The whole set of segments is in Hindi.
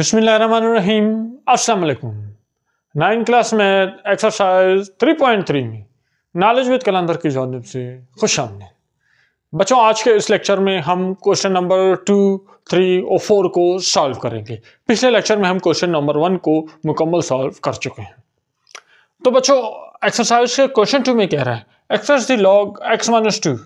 बिस्मिल्लाहिर्रहमानिर्रहीम अस्सलाम वालेकुम नाइन क्लास में एक्सरसाइज 3.3 में नॉलेज विद कलंदर की जानब से खुश आमने बच्चों आज के इस लेक्चर में हम क्वेश्चन नंबर टू थ्री और फोर को सॉल्व करेंगे पिछले लेक्चर में हम क्वेश्चन नंबर वन को मुकम्मल सॉल्व कर चुके हैं तो बच्चों एक्सरसाइज के क्वेश्चन टू में कह रहा है express the log x minus two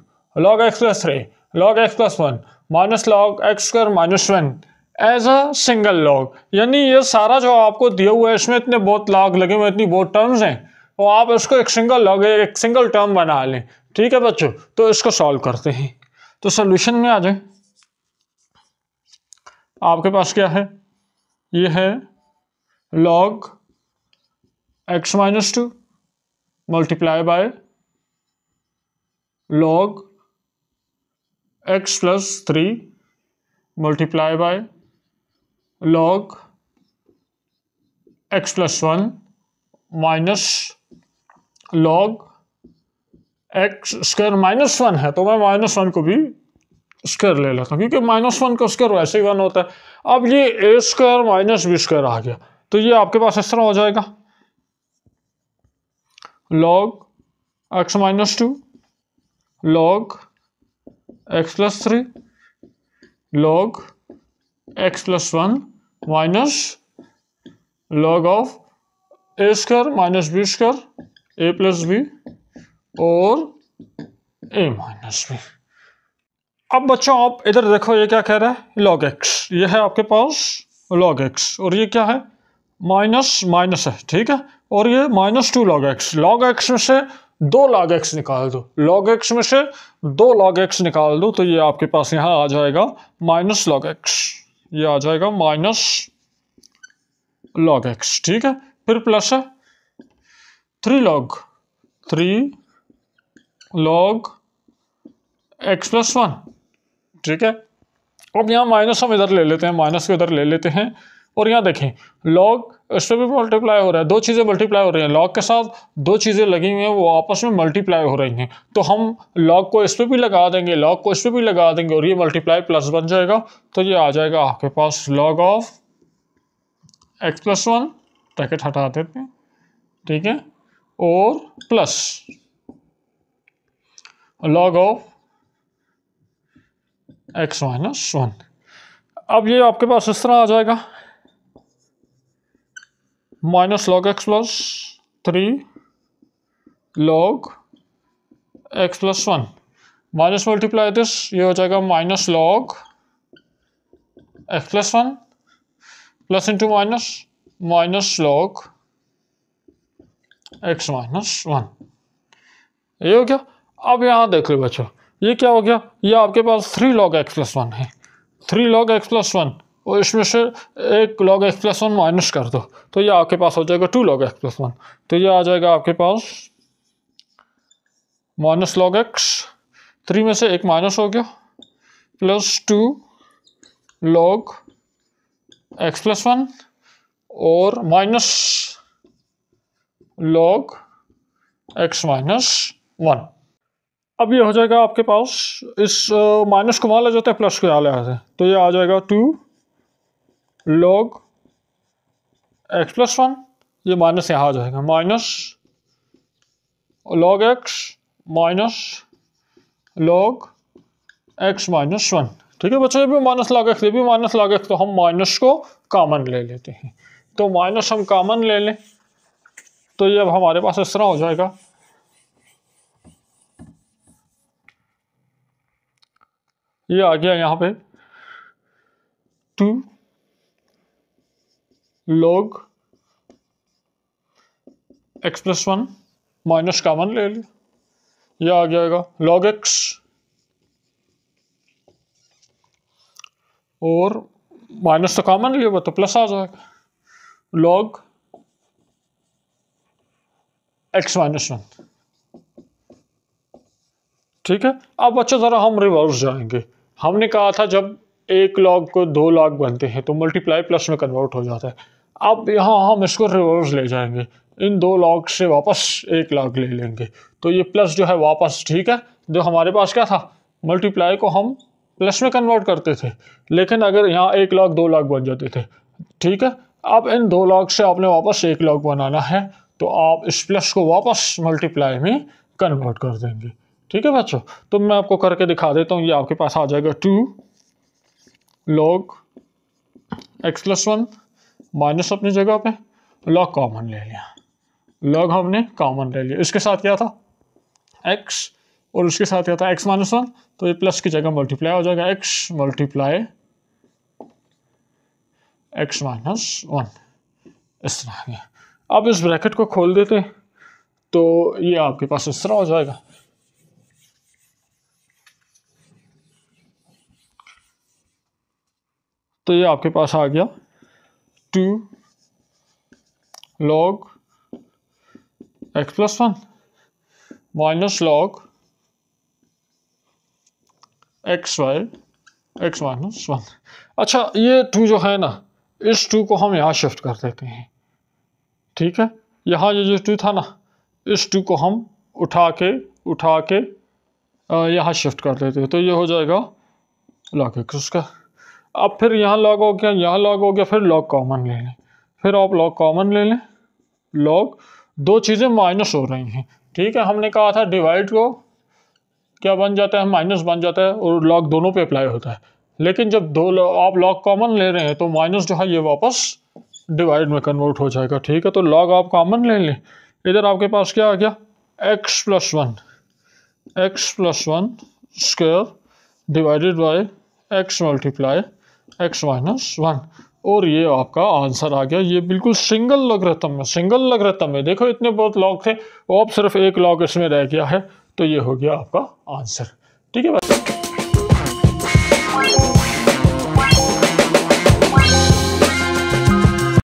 log x plus three log x plus one minus log x square minus one as a single log यानी ये सारा जो आपको दिया हुआ है इसमें इतने बहुत लॉग लगे हुए इतनी बहुत टर्म्स हैं और तो आप इसको एक सिंगल लॉग एक सिंगल टर्म बना लें ठीक है बच्चों तो इसको सॉल्व करते हैं तो सोल्यूशन में आ जाए आपके पास क्या है ये है log x minus two multiply by log x plus three multiply by log x plus 1 minus log x square minus one है तो मैं माइनस वन को भी स्क्वायर ले लेता हूँ क्योंकि माइनस वन का स्क्वायर वैसे ही वन होता है अब ये a square minus b square आ गया तो ये आपके पास इस तरह हो जाएगा log x minus two log x plus three log x plus one minus log of a square minus b square a plus b और ए माइनस बी अब बच्चों आप इधर देखो ये क्या कह रहा है लॉग एक्स ये है आपके पास लॉग एक्स और ये क्या है माइनस माइनस है ठीक है और ये minus two log x log x में से दो लॉग एक्स निकाल दो लॉग एक्स में से दो लॉग एक्स निकाल दो तो ये आपके पास यहाँ आ जाएगा माइनस लॉग एक्स ये आ जाएगा माइनस लॉग एक्स ठीक है फिर प्लस है three log three log x plus one ठीक है अब यहाँ माइनस हम इधर ले लेते हैं माइनस को इधर ले लेते हैं और यहाँ देखें लॉग इस पर भी मल्टीप्लाई हो रहा है दो चीज़ें मल्टीप्लाई हो रही हैं लॉग के साथ दो चीज़ें लगी हुई हैं वो आपस में मल्टीप्लाई हो रही हैं तो हम लॉग को इस पर भी लगा देंगे लॉग को इस पर भी लगा देंगे और ये मल्टीप्लाई प्लस बन जाएगा तो ये आ जाएगा आपके पास log of x plus one bracket हटा देते हैं ठीक है और plus log of x minus one अब ये आपके पास इस तरह आ जाएगा minus log x plus three log x plus one minus multiply this ये हो जाएगा minus log x plus one plus into minus minus log x minus one ये हो गया अब यहाँ देख लो बच्चों ये क्या हो गया ये आपके पास three log x plus one है three log x plus one और इसमें से एक log x plus one minus कर दो तो ये आपके पास हो जाएगा two log x plus one तो ये आ जाएगा आपके पास माइनस लॉग एक्स थ्री में से एक माइनस हो गया plus two log x plus one और minus log x minus one अब ये हो जाएगा आपके पास इस माइनस को मान ले जाते हैं प्लस को यहाँ ले आते हैं तो ये आ जाएगा two log x plus one ये माइनस यहाँ आ जाएगा minus log x minus log x minus one ठीक है बच्चों ये भी माइनस लॉग एक्स ये भी माइनस लॉग एक्स तो हम माइनस को कॉमन ले लेते हैं तो माइनस हम कॉमन ले लें तो ये अब हमारे पास इस तरह हो जाएगा ये आ गया यहाँ पे two log x plus one minus common ले लिया यह आ जाएगा log x और माइनस तो कॉमन लिया तो प्लस आ जाएगा log x minus one er, ठीक है अब अच्छा ज़रा हम रिवर्स जाएंगे हमने कहा था जब एक लॉग को दो लॉग बनते हैं तो मल्टीप्लाई प्लस में कन्वर्ट हो जाता है अब यहाँ हम इसको रिवर्स ले जाएंगे इन दो लॉग से वापस एक लॉग ले लेंगे तो ये प्लस जो है वापस ठीक है जो हमारे पास क्या था मल्टीप्लाई को हम प्लस में कन्वर्ट करते थे लेकिन अगर यहाँ एक लाख दो लाख बन जाते थे ठीक है अब इन दो लॉग से आपने वापस एक लॉग बनाना है तो आप इस प्लस को वापस मल्टीप्लाई में कन्वर्ट कर देंगे ठीक है बच्चों तो मैं आपको करके दिखा देता हूँ ये आपके पास आ जाएगा two log x plus one minus अपनी जगह पे लॉग कॉमन ले लिया लॉग हमने कॉमन ले लिया इसके साथ क्या था एक्स और उसके साथ क्या था एक्स माइनस वन तो ये प्लस की जगह मल्टीप्लाई हो जाएगा x multiply x minus one इस तरह अब इस ब्रैकेट को खोल देते तो ये आपके पास इस तरह हो जाएगा तो ये आपके पास आ गया two log x plus one minus log x y x minus one अच्छा ये टू जो है ना इस टू को हम यहाँ शिफ्ट कर देते हैं ठीक है यहाँ ये जो टू था ना इस टू को हम उठा के उठा के यहाँ शिफ्ट कर देते हैं तो ये हो जाएगा लॉग एक्स उसका अब फिर यहाँ लॉग हो गया यहाँ लॉग हो गया फिर लॉग कॉमन ले लें फिर आप लॉग कॉमन ले लें लॉग दो चीज़ें माइनस हो रही हैं ठीक है हमने कहा था डिवाइड को क्या बन जाता है माइनस बन जाता है और लॉग दोनों पे अप्लाई होता है लेकिन जब दो आप लॉग कॉमन ले रहे हैं तो माइनस जो है ये वापस डिवाइड में कन्वर्ट हो जाएगा ठीक है तो लॉग आप कॉमन ले लें इधर आपके पास क्या आ गया x plus one x plus one square divided by x multiply x minus one और ये आपका आंसर आ गया ये बिल्कुल सिंगल लग्रतम में सिंगल लग्रतम में देखो इतने बहुत लॉग थे और अब सिर्फ एक लॉग इसमें रह गया है तो ये हो गया आपका आंसर ठीक है बस